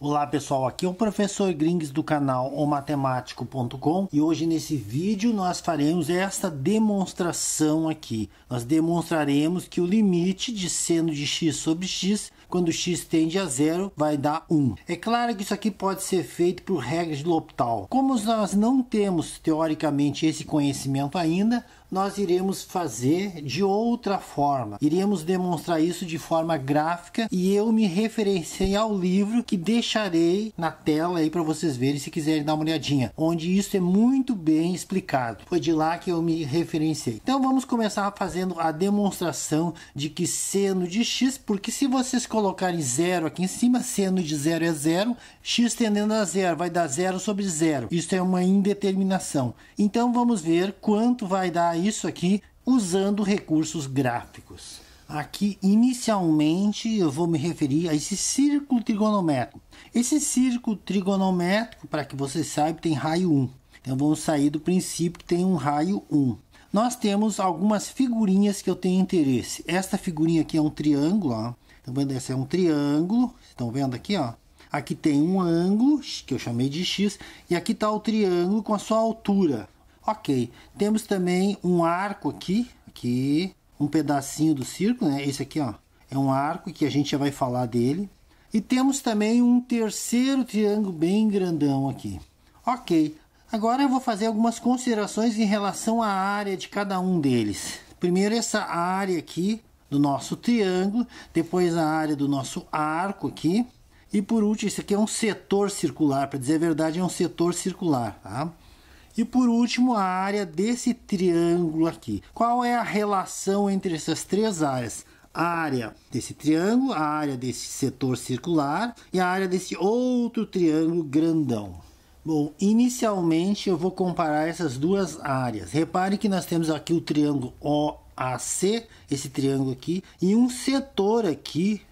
Olá pessoal, aqui é o professor Grings do canal omatemático.com e hoje nesse vídeo nós faremos esta demonstração aqui. Nós demonstraremos que o limite de seno de x sobre x, quando x tende a zero, vai dar 1. É claro que isso aqui pode ser feito por regras de L'Hopital. Como nós não temos teoricamente esse conhecimento ainda, nós iremos fazer de outra forma. Iremos demonstrar isso de forma gráfica e eu me referenciei ao livro que deixarei na tela aí para vocês verem se quiserem dar uma olhadinha, onde isso é muito bem explicado. Foi de lá que eu me referenciei. Então vamos começar fazendo a demonstração de que seno de x, porque se vocês colocarem zero aqui em cima, seno de zero é zero, x tendendo a zero vai dar zero sobre zero. Isso é uma indeterminação. Então vamos ver quanto vai dar isso aqui usando recursos gráficos. Aqui, inicialmente, eu vou me referir a esse círculo trigonométrico. Esse círculo trigonométrico, para que você saiba, tem raio 1. Então, vamos sair do princípio que tem um raio 1. Nós temos algumas figurinhas que eu tenho interesse. Esta figurinha aqui é um triângulo, ó. Estão vendo? essa é um triângulo. Estão vendo aqui, ó? Aqui tem um ângulo, que eu chamei de X, e aqui está o triângulo com a sua altura. Ok, temos também um arco aqui, aqui um pedacinho do círculo, né? Esse aqui, ó, é um arco que a gente já vai falar dele. E temos também um terceiro triângulo bem grandão aqui. Ok, agora eu vou fazer algumas considerações em relação à área de cada um deles. Primeiro essa área aqui do nosso triângulo, depois a área do nosso arco aqui. E por último, isso aqui é um setor circular, para dizer a verdade, é um setor circular, tá? E por último, a área desse triângulo aqui. Qual é a relação entre essas três áreas? A área desse triângulo, a área desse setor circular e a área desse outro triângulo grandão. Bom, inicialmente eu vou comparar essas duas áreas. Repare que nós temos aqui o triângulo OAC, esse triângulo aqui, e um setor aqui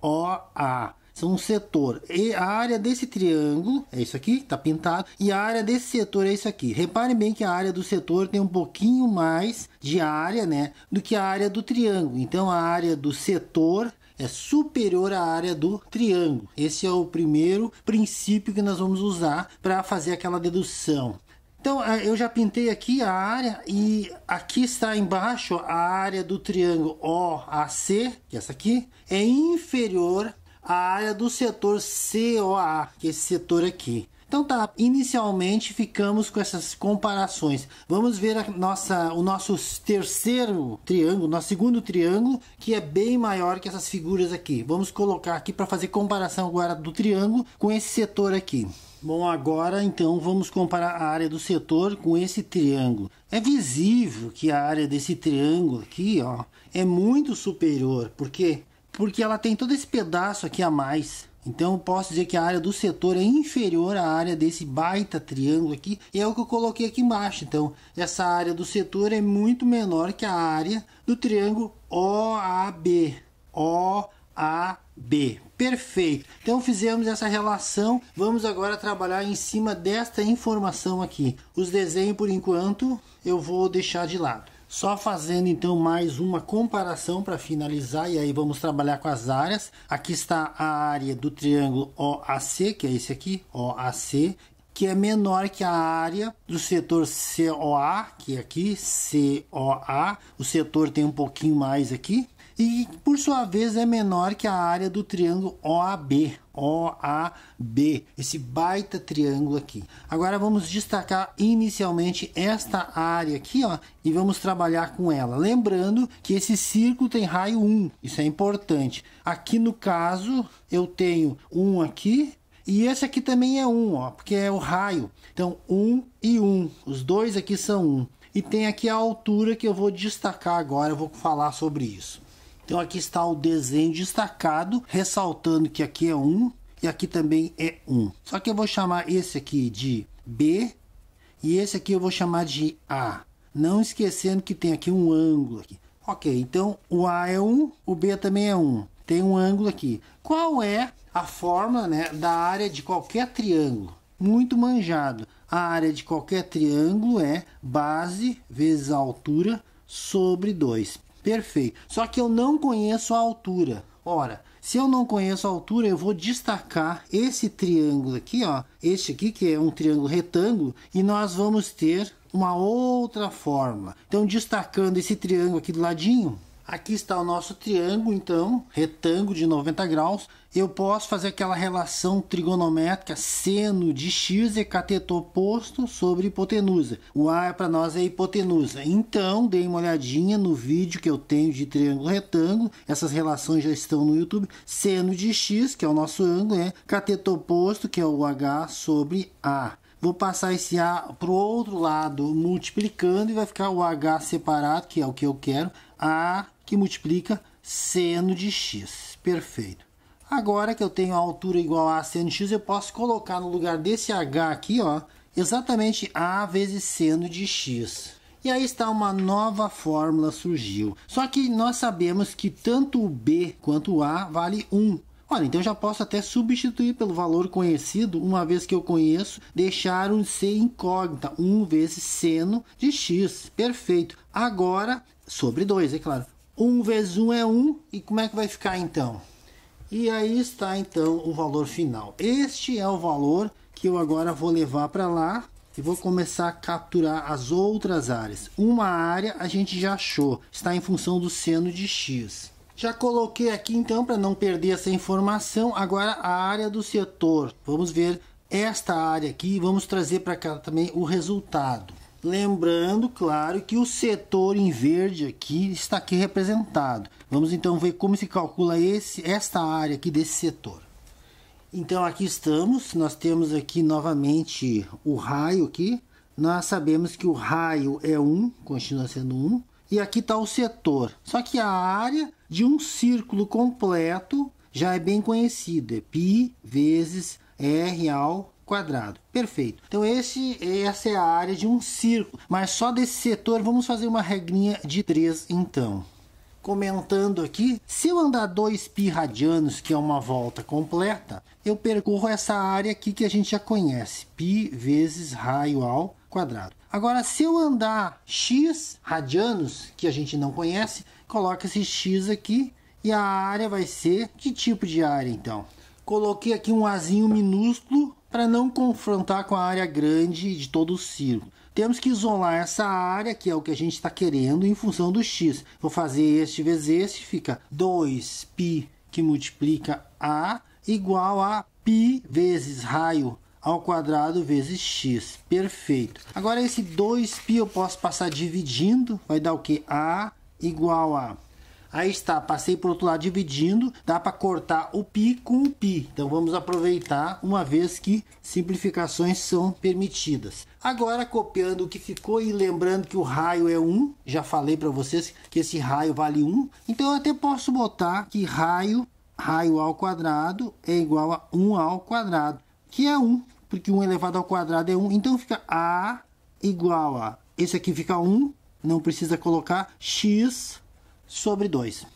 COA. São um setor. E a área desse triângulo é isso aqui, tá pintado. E a área desse setor é isso aqui. Reparem bem que a área do setor tem um pouquinho mais de área, né? Do que a área do triângulo. Então a área do setor é superior à área do triângulo. Esse é o primeiro princípio que nós vamos usar para fazer aquela dedução. Então, eu já pintei aqui a área e aqui está embaixo a área do triângulo OAC, que é essa aqui, é inferior a área do setor COA, que é esse setor aqui. Então tá, inicialmente ficamos com essas comparações. Vamos ver a nossa, o nosso terceiro triângulo, nosso segundo triângulo, que é bem maior que essas figuras aqui. Vamos colocar aqui para fazer comparação agora do triângulo com esse setor aqui. Bom, agora então vamos comparar a área do setor com esse triângulo. É visível que a área desse triângulo aqui ó, é muito superior, porque porque ela tem todo esse pedaço aqui a mais. Então eu posso dizer que a área do setor é inferior à área desse baita triângulo aqui, e é o que eu coloquei aqui embaixo. Então, essa área do setor é muito menor que a área do triângulo OAB. OAB. Perfeito. Então fizemos essa relação. Vamos agora trabalhar em cima desta informação aqui. Os desenhos por enquanto eu vou deixar de lado. Só fazendo então mais uma comparação para finalizar, e aí vamos trabalhar com as áreas. Aqui está a área do triângulo OAC, que é esse aqui, OAC, que é menor que a área do setor COA, que é aqui, COA. O setor tem um pouquinho mais aqui e por sua vez é menor que a área do triângulo OAB. OAB, esse baita triângulo aqui. Agora vamos destacar inicialmente esta área aqui, ó, e vamos trabalhar com ela. Lembrando que esse círculo tem raio 1, isso é importante. Aqui no caso, eu tenho um aqui e esse aqui também é um, ó, porque é o raio. Então, um e um, os dois aqui são um. E tem aqui a altura que eu vou destacar agora, eu vou falar sobre isso. Então aqui está o desenho destacado, ressaltando que aqui é 1 e aqui também é 1. Só que eu vou chamar esse aqui de B e esse aqui eu vou chamar de A. Não esquecendo que tem aqui um ângulo aqui. Ok, então o A é 1, o B também é 1. Tem um ângulo aqui. Qual é a forma né, da área de qualquer triângulo? Muito manjado. A área de qualquer triângulo é base vezes a altura sobre 2. Perfeito. Só que eu não conheço a altura. Ora, se eu não conheço a altura, eu vou destacar esse triângulo aqui, ó, este aqui que é um triângulo retângulo, e nós vamos ter uma outra forma. Então, destacando esse triângulo aqui do ladinho, Aqui está o nosso triângulo, então, retângulo de 90 graus. Eu posso fazer aquela relação trigonométrica seno de x e cateto oposto sobre hipotenusa. O A é para nós é hipotenusa. Então, dei uma olhadinha no vídeo que eu tenho de triângulo retângulo. Essas relações já estão no YouTube. Seno de x, que é o nosso ângulo, é cateto oposto, que é o H sobre A vou passar esse A para o outro lado multiplicando e vai ficar o H separado, que é o que eu quero, A que multiplica seno de x. Perfeito. Agora que eu tenho a altura igual a seno de x, eu posso colocar no lugar desse h aqui, ó, exatamente a vezes seno de x. E aí está uma nova fórmula surgiu. Só que nós sabemos que tanto o b quanto o a vale 1. Olha, então já posso até substituir pelo valor conhecido, uma vez que eu conheço, deixar um c incógnita, 1 vezes seno de x. Perfeito. Agora, sobre 2, é claro. 1 vezes 1 é 1, e como é que vai ficar então? E aí está então o valor final. Este é o valor que eu agora vou levar para lá e vou começar a capturar as outras áreas. Uma área a gente já achou, está em função do seno de x. Já coloquei aqui então para não perder essa informação. Agora a área do setor. Vamos ver esta área aqui e vamos trazer para cá também o resultado. Lembrando, claro, que o setor em verde aqui está aqui representado. Vamos então ver como se calcula esse, esta área aqui desse setor. Então aqui estamos, nós temos aqui novamente o raio aqui. Nós sabemos que o raio é 1, continua sendo 1. E aqui está o setor. Só que a área de um círculo completo já é bem conhecida. É π vezes R ao quadrado. Perfeito. Então esse, essa é a área de um círculo, mas só desse setor vamos fazer uma regrinha de 3 então. Comentando aqui, se eu andar 2 pi radianos, que é uma volta completa, eu percorro essa área aqui que a gente já conhece, π vezes raio ao quadrado. Agora, se eu andar x radianos, que a gente não conhece, coloca esse x aqui e a área vai ser que tipo de área então? Coloquei aqui um azinho minúsculo para não confrontar com a área grande de todo o círculo. Temos que isolar essa área, que é o que a gente está querendo, em função do x. Vou fazer este vezes este, fica 2π que multiplica a igual a π vezes raio ao quadrado vezes x. Perfeito. Agora esse 2π eu posso passar dividindo, vai dar o que? a igual a Aí está, passei por outro lado dividindo, dá para cortar o pi com o pi. Então vamos aproveitar uma vez que simplificações são permitidas. Agora copiando o que ficou e lembrando que o raio é 1, já falei para vocês que esse raio vale 1. Então eu até posso botar que raio raio ao quadrado é igual a 1 ao quadrado, que é 1, porque 1 elevado ao quadrado é 1. Então fica a igual a esse aqui fica 1, não precisa colocar x sobre 2.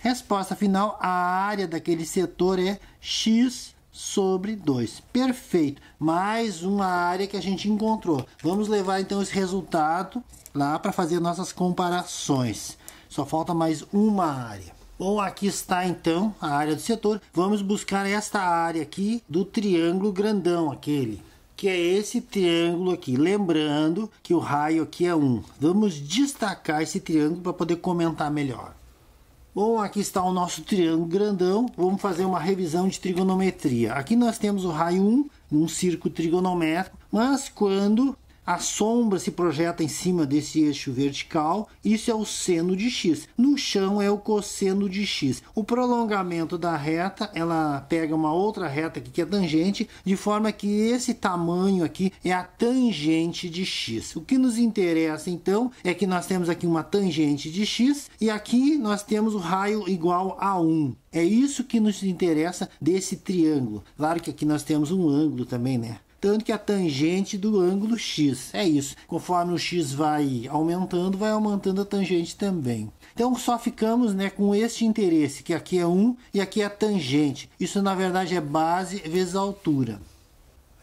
Resposta final: a área daquele setor é x sobre 2. Perfeito. Mais uma área que a gente encontrou. Vamos levar então esse resultado lá para fazer nossas comparações. Só falta mais uma área. Bom, aqui está então a área do setor. Vamos buscar esta área aqui do triângulo grandão, aquele que é esse triângulo aqui. Lembrando que o raio aqui é 1. Vamos destacar esse triângulo para poder comentar melhor. Bom, aqui está o nosso triângulo grandão. Vamos fazer uma revisão de trigonometria. Aqui nós temos o raio 1, um círculo trigonométrico, mas quando a sombra se projeta em cima desse eixo vertical, isso é o seno de x. No chão é o cosseno de x. O prolongamento da reta, ela pega uma outra reta aqui que é tangente, de forma que esse tamanho aqui é a tangente de x. O que nos interessa então é que nós temos aqui uma tangente de x e aqui nós temos o raio igual a 1. É isso que nos interessa desse triângulo. Claro que aqui nós temos um ângulo também, né? tanto que a tangente do ângulo x. É isso. Conforme o x vai aumentando, vai aumentando a tangente também. Então só ficamos né, com este interesse, que aqui é 1 e aqui é a tangente. Isso na verdade é base vezes altura.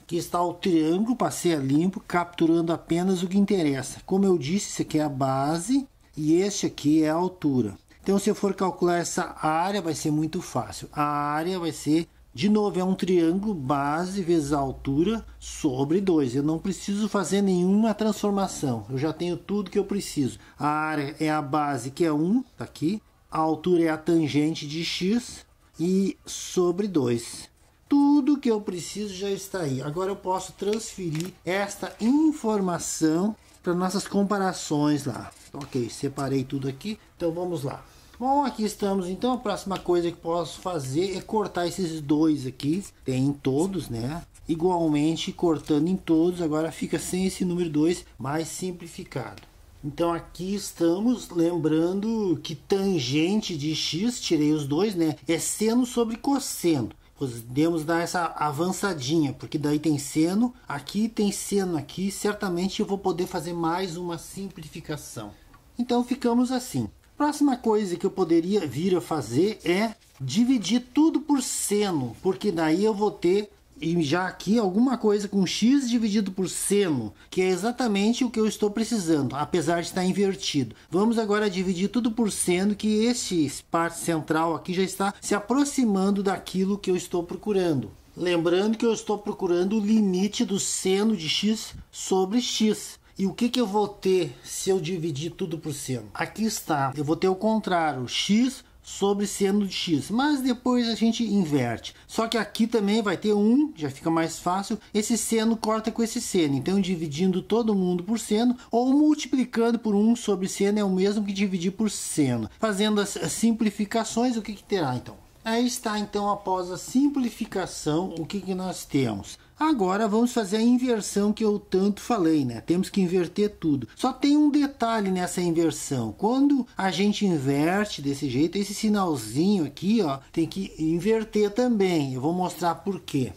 Aqui está o triângulo, passei a limpo, capturando apenas o que interessa. Como eu disse, isso aqui é a base e este aqui é a altura. Então se eu for calcular essa área vai ser muito fácil. A área vai ser de novo, é um triângulo base vezes a altura sobre 2. Eu não preciso fazer nenhuma transformação. Eu já tenho tudo que eu preciso. A área é a base, que é 1, um, tá aqui. A altura é a tangente de x e sobre 2. Tudo que eu preciso já está aí. Agora eu posso transferir esta informação para nossas comparações lá. Ok, separei tudo aqui. Então vamos lá. Bom, aqui estamos. Então a próxima coisa que posso fazer é cortar esses dois aqui. Tem em todos, né? Igualmente cortando em todos. Agora fica sem esse número 2, mais simplificado. Então aqui estamos, lembrando que tangente de x, tirei os dois, né? É seno sobre cosseno podemos dar essa avançadinha, porque daí tem seno, aqui tem seno aqui, certamente eu vou poder fazer mais uma simplificação. Então ficamos assim. Próxima coisa que eu poderia vir a fazer é dividir tudo por seno, porque daí eu vou ter e já aqui alguma coisa com x dividido por seno, que é exatamente o que eu estou precisando, apesar de estar invertido. Vamos agora dividir tudo por seno, que este parte central aqui já está se aproximando daquilo que eu estou procurando. Lembrando que eu estou procurando o limite do seno de x sobre x. E o que, que eu vou ter se eu dividir tudo por seno? Aqui está, eu vou ter o contrário, x sobre seno de x, mas depois a gente inverte. Só que aqui também vai ter 1, já fica mais fácil, esse seno corta com esse seno, então dividindo todo mundo por seno, ou multiplicando por 1 sobre seno é o mesmo que dividir por seno. Fazendo as simplificações, o que, que terá então? Aí está então após a simplificação o que, que nós temos. Agora vamos fazer a inversão que eu tanto falei, né? Temos que inverter tudo. Só tem um detalhe nessa inversão. Quando a gente inverte desse jeito, esse sinalzinho aqui, ó, tem que inverter também. Eu vou mostrar por quê.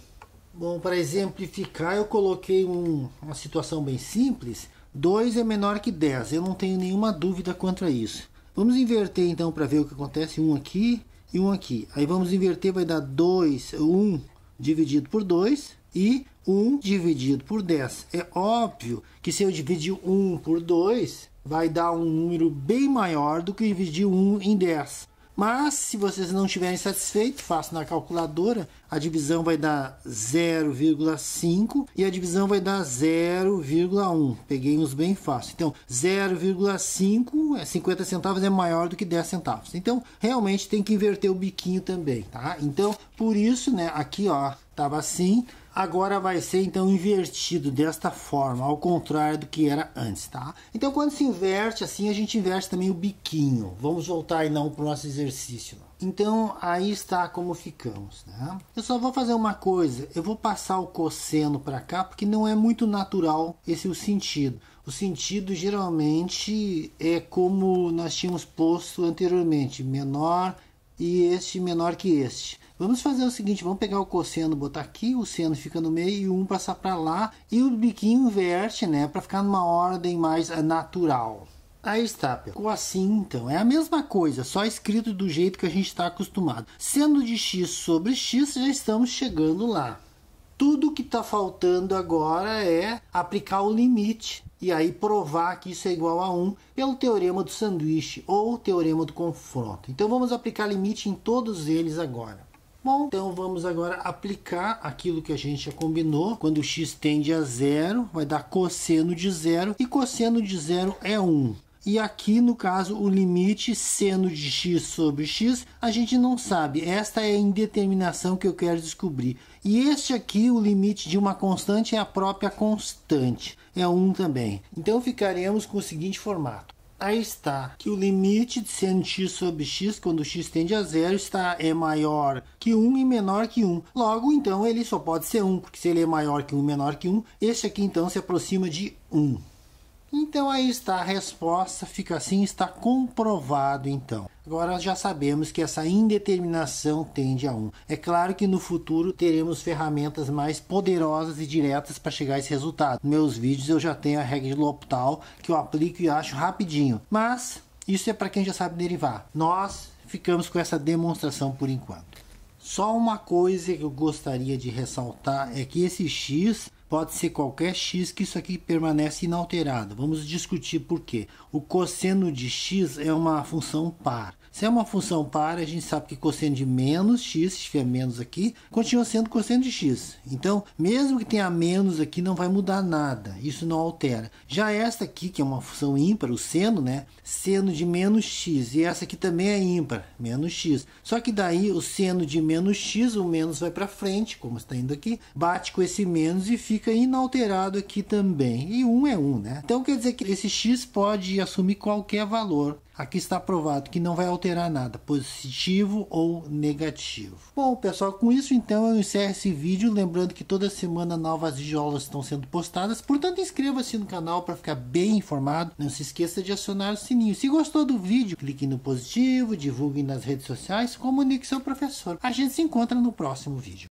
Bom, para exemplificar, eu coloquei um, uma situação bem simples. 2 é menor que 10. Eu não tenho nenhuma dúvida quanto a isso. Vamos inverter então para ver o que acontece. Um aqui e um aqui. Aí vamos inverter, vai dar 2, 1 um dividido por 2 e 1 dividido por 10. É óbvio que se eu dividir 1 por 2, vai dar um número bem maior do que dividir 1 em 10. Mas se vocês não estiverem satisfeitos, faço na calculadora, a divisão vai dar 0,5 e a divisão vai dar 0,1. Peguei uns bem fácil. Então, 0,5 é 50 centavos é maior do que 10 centavos. Então, realmente tem que inverter o biquinho também, tá? Então, por isso, né, aqui ó, tava assim, agora vai ser então invertido desta forma, ao contrário do que era antes, tá? Então quando se inverte assim, a gente inverte também o biquinho. Vamos voltar então para o nosso exercício. Então aí está como ficamos, né? Eu só vou fazer uma coisa, eu vou passar o cosseno para cá porque não é muito natural esse o sentido. O sentido geralmente é como nós tínhamos posto anteriormente, menor e este menor que este. Vamos fazer o seguinte, vamos pegar o cosseno, botar aqui, o seno fica no meio e um passar para lá e o biquinho inverte, né, para ficar numa ordem mais natural. Aí está, ficou assim então, é a mesma coisa, só escrito do jeito que a gente está acostumado. Sendo de x sobre x, já estamos chegando lá. Tudo que está faltando agora é aplicar o limite e aí provar que isso é igual a 1 pelo teorema do sanduíche ou teorema do confronto. Então vamos aplicar limite em todos eles agora. Bom, então vamos agora aplicar aquilo que a gente já combinou. Quando x tende a zero, vai dar cosseno de zero, e cosseno de zero é 1. E aqui, no caso, o limite seno de x sobre x, a gente não sabe. Esta é a indeterminação que eu quero descobrir. E este aqui, o limite de uma constante, é a própria constante. É 1 também. Então, ficaremos com o seguinte formato. Aí está que o limite de sendo x sobre x, quando x tende a zero, está é maior que 1 e menor que 1. Logo, então, ele só pode ser 1, porque se ele é maior que 1 e menor que 1, este aqui então se aproxima de 1. Então aí está a resposta, fica assim, está comprovado então. Agora já sabemos que essa indeterminação tende a 1. É claro que no futuro teremos ferramentas mais poderosas e diretas para chegar a esse resultado. Nos meus vídeos eu já tenho a regra de L'Hopital que eu aplico e acho rapidinho. Mas isso é para quem já sabe derivar. Nós ficamos com essa demonstração por enquanto. Só uma coisa que eu gostaria de ressaltar é que esse x pode ser qualquer x que isso aqui permanece inalterado. Vamos discutir por quê. O cosseno de x é uma função par. Se é uma função par, a gente sabe que cosseno de menos x, se tiver menos aqui, continua sendo cosseno de x. Então, mesmo que tenha menos aqui, não vai mudar nada. Isso não altera. Já esta aqui, que é uma função ímpar, o seno, né? Seno de menos x. E essa aqui também é ímpar, menos x. Só que daí o seno de menos x, o menos vai para frente, como está indo aqui, bate com esse menos e fica inalterado aqui também. E 1 um é 1, um, né? Então quer dizer que esse x pode assumir qualquer valor. Aqui está provado que não vai alterar nada, positivo ou negativo. Bom, pessoal, com isso então eu encerro esse vídeo, lembrando que toda semana novas videoaulas estão sendo postadas, portanto inscreva-se no canal para ficar bem informado. Não se esqueça de acionar o sininho. Se gostou do vídeo, clique no positivo, divulgue nas redes sociais, comunique seu professor. A gente se encontra no próximo vídeo.